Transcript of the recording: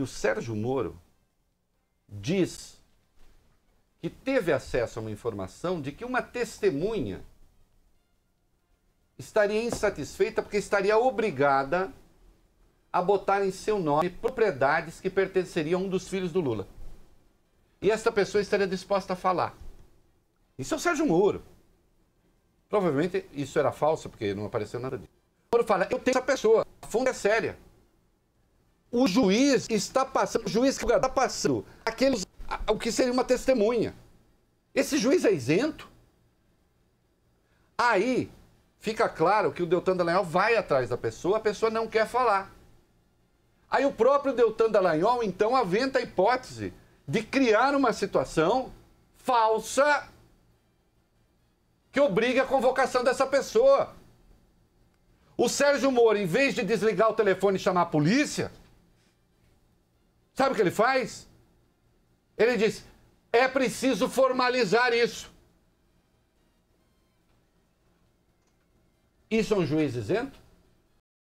que o Sérgio Moro diz que teve acesso a uma informação de que uma testemunha estaria insatisfeita porque estaria obrigada a botar em seu nome propriedades que pertenceriam a um dos filhos do Lula. E esta pessoa estaria disposta a falar. Isso é o Sérgio Moro. Provavelmente isso era falso, porque não apareceu nada disso. Moro fala, eu tenho essa pessoa, a fonte é séria o juiz está passando, o juiz que está passando aqueles, o que seria uma testemunha. Esse juiz é isento? Aí fica claro que o Deltan Dallagnol vai atrás da pessoa, a pessoa não quer falar. Aí o próprio Deltan Dallagnol, então, aventa a hipótese de criar uma situação falsa que obriga a convocação dessa pessoa. O Sérgio Moro, em vez de desligar o telefone e chamar a polícia, Sabe o que ele faz? Ele diz: é preciso formalizar isso. Isso é um juiz isento?